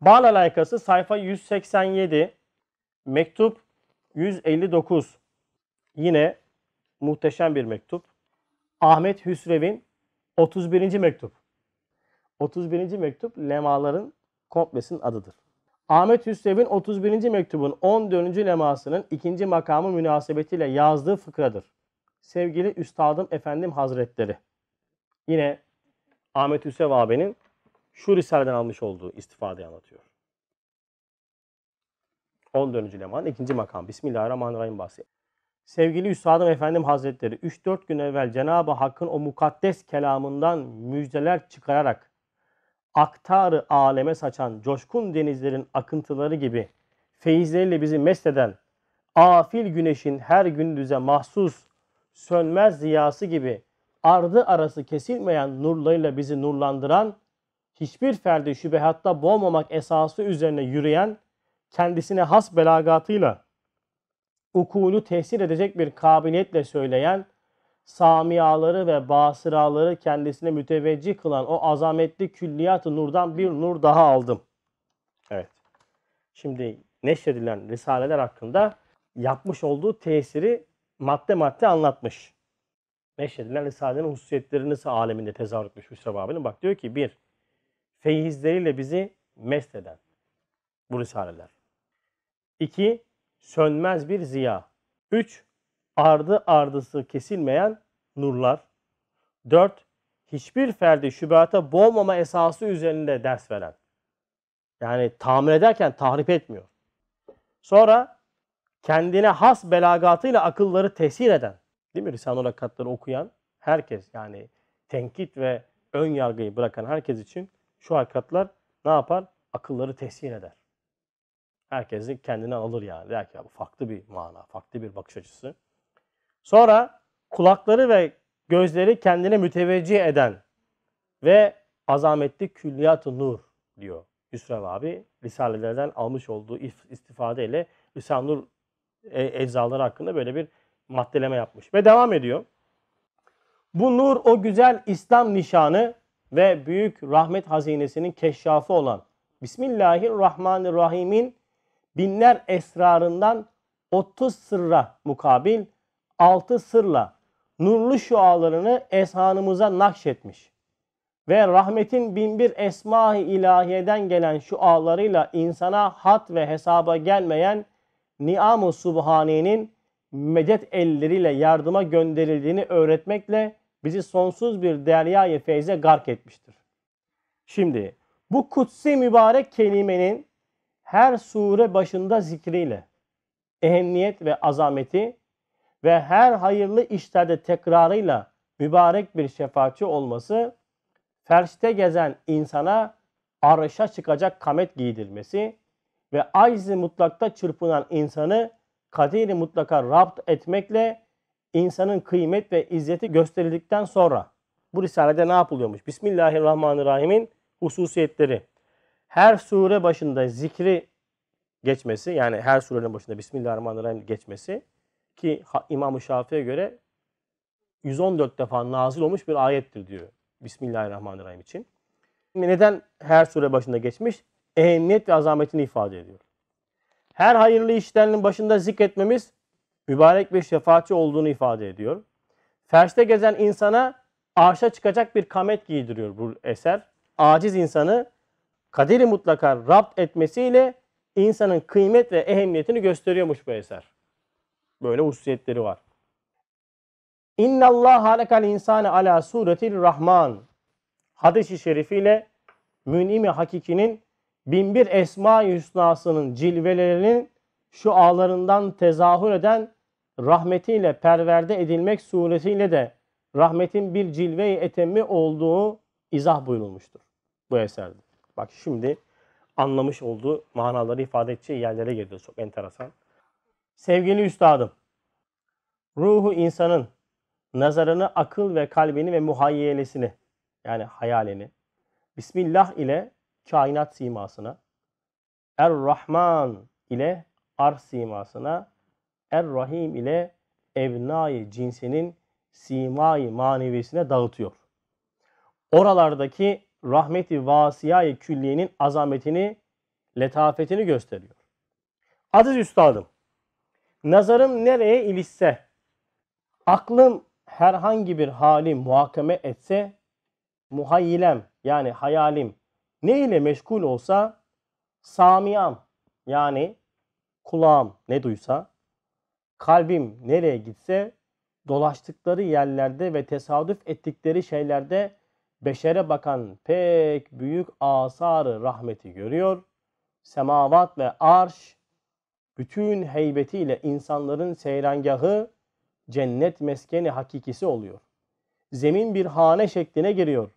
Bağ alakası sayfa 187, mektup 159. Yine muhteşem bir mektup. Ahmet Hüsrev'in 31. mektup. 31. mektup lemaların komplesinin adıdır. Ahmet Hüsrev'in 31. mektubun 14. lemasının ikinci makamı münasebetiyle yazdığı fıkradır. Sevgili Üstadım Efendim Hazretleri. Yine Ahmet Hüsrev abinin şu risaleden almış olduğu istifadeyi anlatıyor. 14. Leman ikinci makam Bismillahirrahmanirrahim bahsi. Sevgili Üstadım Efendim Hazretleri 3-4 gün evvel Cenab-ı Hakk'ın o mukaddes kelamından müjdeler çıkararak aktarı aleme saçan coşkun denizlerin akıntıları gibi feyizleriyle bizi mest afil güneşin her gündüze mahsus sönmez ziyası gibi ardı arası kesilmeyen nurlarıyla bizi nurlandıran hiçbir ferdi şübehatta boğmamak esası üzerine yürüyen, kendisine has belagatıyla ukulu tesir edecek bir kabiliyetle söyleyen, samiyaları ve basıraları kendisine müteveccih kılan o azametli külliyatı nurdan bir nur daha aldım. Evet. Şimdi neşredilen risaleler hakkında yapmış olduğu tesiri madde madde anlatmış. Neşredilen risalenin hususiyetlerini aleminde tezahür etmiş Hüsrev abinin. Bak diyor ki bir, feyizleriyle bizi mest eden bu risaleler. 2. Sönmez bir ziya. 3. Ardı ardısı kesilmeyen nurlar. 4. Hiçbir ferdi şübhata boğmama esası üzerinde ders veren. Yani tamir ederken tahrip etmiyor. Sonra kendine has belagatıyla akılları tesir eden, değil mi? Risale-i Rakatları okuyan herkes yani tenkit ve ön yargıyı bırakan herkes için şu hakikatler ne yapar? Akılları teskin eder. Herkesi kendine alır yani. Der ki ya bu farklı bir mana, farklı bir bakış açısı. Sonra kulakları ve gözleri kendine müteveccih eden ve azametli külliyat-ı nur diyor Yusrev abi. Risalelerden almış olduğu istifadeyle Risale-i Nur e, eczaları hakkında böyle bir maddeleme yapmış. Ve devam ediyor. Bu nur o güzel İslam nişanı ve büyük rahmet hazinesinin keşşafı olan Bismillahirrahmanirrahim'in binler esrarından 30 sırra mukabil 6 sırla nurlu şualarını eshanımıza nakşetmiş. Ve rahmetin binbir esma-i ilahiyeden gelen şualarıyla insana hat ve hesaba gelmeyen Niam-ı Subhani'nin medet elleriyle yardıma gönderildiğini öğretmekle bizi sonsuz bir deryayı feyze gark etmiştir. Şimdi bu kutsi mübarek kelimenin her sure başında zikriyle ehemmiyet ve azameti ve her hayırlı işlerde tekrarıyla mübarek bir şefaatçi olması, ferşte gezen insana arşa çıkacak kamet giydirmesi ve ayzi mutlakta çırpınan insanı kaderi mutlaka rapt etmekle insanın kıymet ve izzeti gösterildikten sonra bu risalede ne yapılıyormuş? Bismillahirrahmanirrahim'in hususiyetleri. Her sure başında zikri geçmesi yani her surenin başında Bismillahirrahmanirrahim geçmesi ki İmam-ı Şafii'ye göre 114 defa nazil olmuş bir ayettir diyor Bismillahirrahmanirrahim için. Neden her sure başında geçmiş? Ehemmiyet ve azametini ifade ediyor. Her hayırlı işlerinin başında zikretmemiz mübarek bir şefaatçi olduğunu ifade ediyor. Ferşte gezen insana arşa çıkacak bir kamet giydiriyor bu eser. Aciz insanı kaderi mutlaka rapt etmesiyle insanın kıymet ve ehemmiyetini gösteriyormuş bu eser. Böyle hususiyetleri var. İnna Allah halakal insane ala suretil rahman. Hadis-i şerifiyle münimi hakikinin binbir esma yusnasının cilvelerinin şu ağlarından tezahür eden rahmetiyle perverde edilmek suretiyle de rahmetin bir cilve-i etemi olduğu izah buyurulmuştur bu eserde. Bak şimdi anlamış olduğu manaları ifade edeceği yerlere geliyor. Çok enteresan. Sevgili üstadım, ruhu insanın nazarını, akıl ve kalbini ve muhayyelesini yani hayalini Bismillah ile kainat simasına, Er-Rahman ile ar simasına Er-Rahim ile evnai cinsinin simai manevisine dağıtıyor. Oralardaki rahmeti vasiyayı külliyenin azametini, letafetini gösteriyor. Aziz üstadım, nazarım nereye ilişse, aklım herhangi bir hali muhakeme etse, muhayyilem yani hayalim ne ile meşgul olsa, samiyam yani kulağım ne duysa, Kalbim nereye gitse dolaştıkları yerlerde ve tesadüf ettikleri şeylerde beşere bakan pek büyük asarı rahmeti görüyor. Semavat ve arş bütün heybetiyle insanların seyrangahı cennet meskeni hakikisi oluyor. Zemin bir hane şekline giriyor.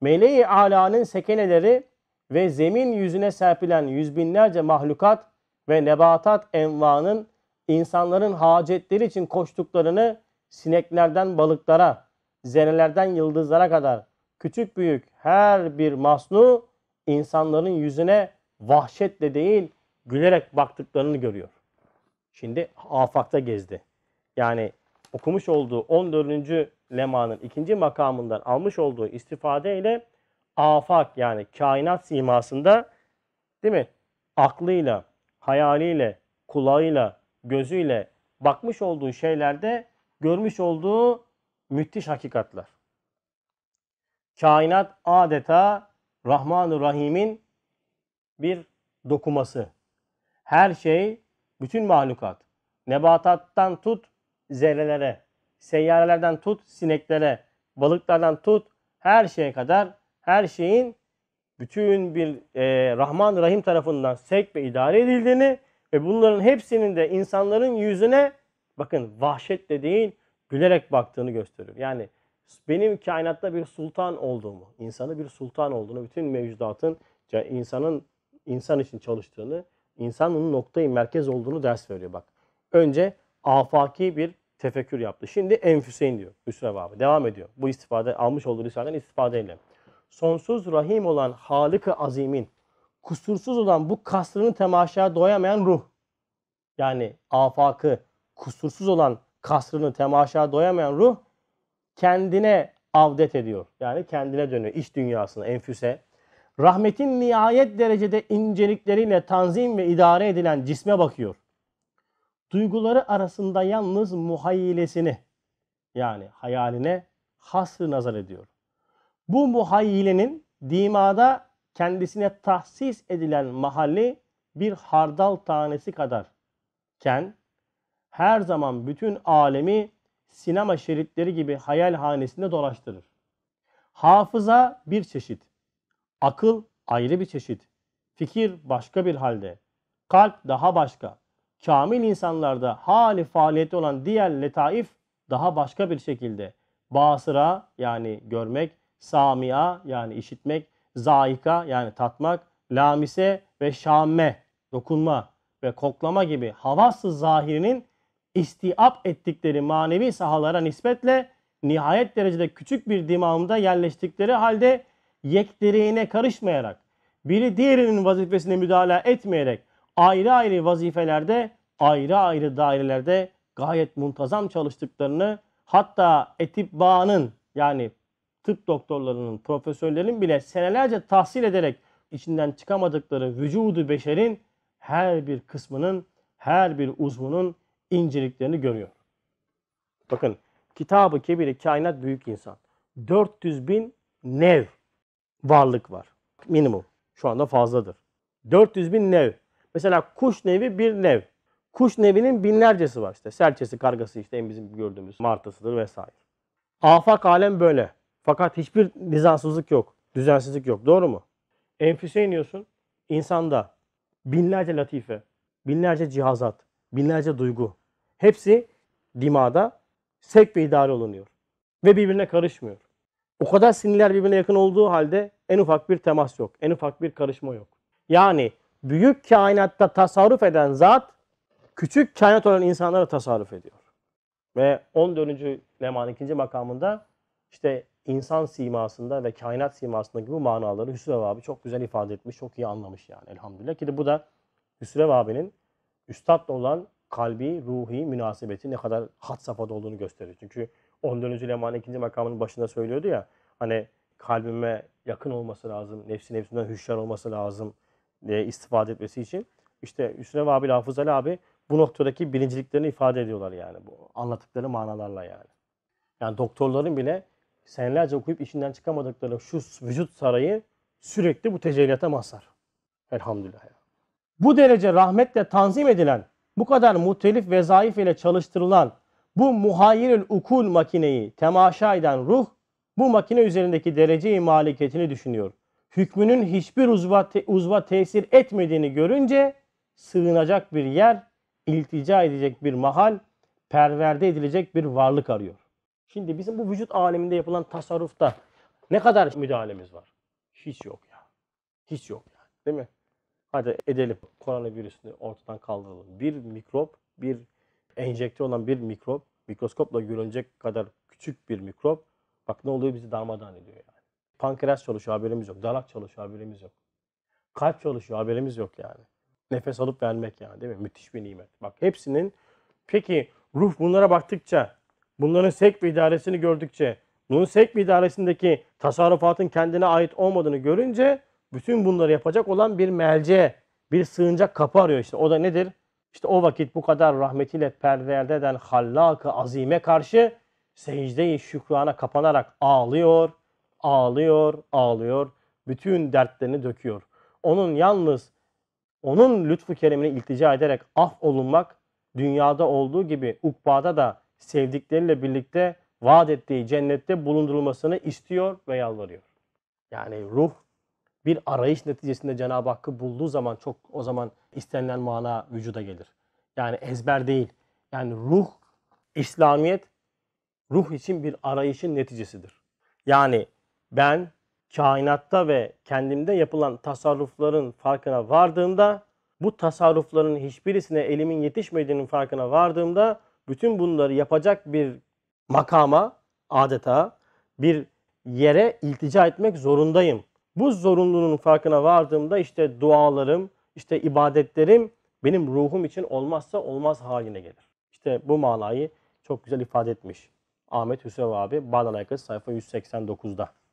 Meleği alanın sekeneleri ve zemin yüzüne serpilen yüz binlerce mahlukat ve nebatat envanın insanların hacetleri için koştuklarını sineklerden balıklara, zerrelerden yıldızlara kadar küçük büyük her bir masnu insanların yüzüne vahşetle değil gülerek baktıklarını görüyor. Şimdi afakta gezdi. Yani okumuş olduğu 14. lemanın ikinci makamından almış olduğu istifadeyle afak yani kainat simasında değil mi? Aklıyla, hayaliyle, kulağıyla, gözüyle bakmış olduğu şeylerde görmüş olduğu müthiş hakikatler. Kainat adeta Rahmanu Rahim'in bir dokuması. Her şey, bütün mahlukat, nebatattan tut zerrelere, seyyarelerden tut sineklere, balıklardan tut her şeye kadar her şeyin bütün bir e, Rahman Rahim tarafından sevk ve idare edildiğini ve bunların hepsinin de insanların yüzüne bakın vahşetle değil gülerek baktığını gösterir. Yani benim kainatta bir sultan olduğumu, insanı bir sultan olduğunu, bütün mevcudatın insanın insan için çalıştığını, insanın noktayı merkez olduğunu ders veriyor bak. Önce afaki bir tefekkür yaptı. Şimdi enfüseyn diyor Hüsrev abi. Devam ediyor. Bu istifade almış olduğu risaleden istifadeyle. Sonsuz rahim olan Halık-ı Azim'in kusursuz olan bu kasrını temaşaya doyamayan ruh. Yani afakı kusursuz olan kasrını temaşaya doyamayan ruh kendine avdet ediyor. Yani kendine dönüyor. iş dünyasına, enfüse. Rahmetin nihayet derecede incelikleriyle tanzim ve idare edilen cisme bakıyor. Duyguları arasında yalnız muhayyilesini yani hayaline hasrı nazar ediyor. Bu muhayyilenin dimada kendisine tahsis edilen mahalli bir hardal tanesi kadar. Ken her zaman bütün alemi sinema şeritleri gibi hayal hanesinde dolaştırır. Hafıza bir çeşit. Akıl ayrı bir çeşit. Fikir başka bir halde. Kalp daha başka. Kamil insanlarda hali faaliyeti olan diğer letaif daha başka bir şekilde. Basıra yani görmek, samia yani işitmek, Zayika yani tatmak, lamise ve şamme dokunma ve koklama gibi havası zahirinin istiap ettikleri manevi sahalara nispetle nihayet derecede küçük bir dimağımda yerleştikleri halde yekdereğine karışmayarak, biri diğerinin vazifesine müdahale etmeyerek ayrı ayrı vazifelerde, ayrı ayrı dairelerde gayet muntazam çalıştıklarını hatta etibbanın yani tıp doktorlarının, profesörlerin bile senelerce tahsil ederek içinden çıkamadıkları vücudu beşerin her bir kısmının, her bir uzvunun inceliklerini görüyor. Bakın kitabı kebiri kainat büyük insan. 400 bin nev varlık var. Minimum. Şu anda fazladır. 400 bin nev. Mesela kuş nevi bir nev. Kuş nevinin binlercesi var işte. Serçesi, kargası işte en bizim gördüğümüz martısıdır vesaire. Afak alem böyle. Fakat hiçbir nizansızlık yok. Düzensizlik yok. Doğru mu? Enfüse iniyorsun. İnsanda binlerce latife, binlerce cihazat, binlerce duygu. Hepsi dimada sevk ve idare olunuyor. Ve birbirine karışmıyor. O kadar sinirler birbirine yakın olduğu halde en ufak bir temas yok. En ufak bir karışma yok. Yani büyük kainatta tasarruf eden zat küçük kainat olan insanlara tasarruf ediyor. Ve 14. Leman 2. makamında işte insan simasında ve kainat simasındaki bu manaları Hüsrev abi çok güzel ifade etmiş, çok iyi anlamış yani elhamdülillah. Ki de bu da Hüsrev abinin üstadla olan kalbi, ruhi münasebeti ne kadar had safhada olduğunu gösteriyor Çünkü 14. Leman 2. makamının başında söylüyordu ya hani kalbime yakın olması lazım, nefsi nefsinden hüşyar olması lazım diye istifade etmesi için. İşte Hüsrev abi, Hafız Ali abi bu noktadaki bilinciliklerini ifade ediyorlar yani. Bu anlattıkları manalarla yani. Yani doktorların bile senelerce okuyup işinden çıkamadıkları şu vücut sarayı sürekli bu tecelliyata mazhar. Elhamdülillah. Ya. Bu derece rahmetle tanzim edilen, bu kadar muhtelif vezaif ile çalıştırılan bu muhayyirül ukul makineyi temaşa eden ruh bu makine üzerindeki dereceyi maliketini düşünüyor. Hükmünün hiçbir uzva, te, uzva tesir etmediğini görünce sığınacak bir yer, iltica edecek bir mahal, perverde edilecek bir varlık arıyor. Şimdi bizim bu vücut aleminde yapılan tasarrufta ne kadar müdahalemiz var? Hiç yok ya. Hiç yok ya. Değil mi? Hadi edelim. Koronavirüsünü ortadan kaldıralım. Bir mikrop, bir enjekte olan bir mikrop, mikroskopla görülecek kadar küçük bir mikrop. Bak ne oluyor bizi darmadan ediyor yani. Pankreas çalışıyor haberimiz yok. Dalak çalışıyor haberimiz yok. Kalp çalışıyor haberimiz yok yani. Nefes alıp vermek yani değil mi? Müthiş bir nimet. Bak hepsinin peki ruh bunlara baktıkça bunların sekb idaresini gördükçe, bunun sekb idaresindeki tasarrufatın kendine ait olmadığını görünce bütün bunları yapacak olan bir melce, bir sığınacak kapı arıyor işte. O da nedir? İşte o vakit bu kadar rahmetiyle perderde eden hallak azime karşı secde-i şükrana kapanarak ağlıyor, ağlıyor, ağlıyor. Bütün dertlerini döküyor. Onun yalnız onun lütfu keremine iltica ederek af olunmak dünyada olduğu gibi ukbada da sevdikleriyle birlikte vaat ettiği cennette bulundurulmasını istiyor ve yalvarıyor. Yani ruh bir arayış neticesinde Cenab-ı Hakk'ı bulduğu zaman çok o zaman istenilen mana vücuda gelir. Yani ezber değil. Yani ruh, İslamiyet ruh için bir arayışın neticesidir. Yani ben kainatta ve kendimde yapılan tasarrufların farkına vardığımda bu tasarrufların hiçbirisine elimin yetişmediğinin farkına vardığımda bütün bunları yapacak bir makama adeta bir yere iltica etmek zorundayım. Bu zorunluluğun farkına vardığımda işte dualarım, işte ibadetlerim benim ruhum için olmazsa olmaz haline gelir. İşte bu manayı çok güzel ifade etmiş Ahmet Hüseyin abi Bağdat sayfa 189'da.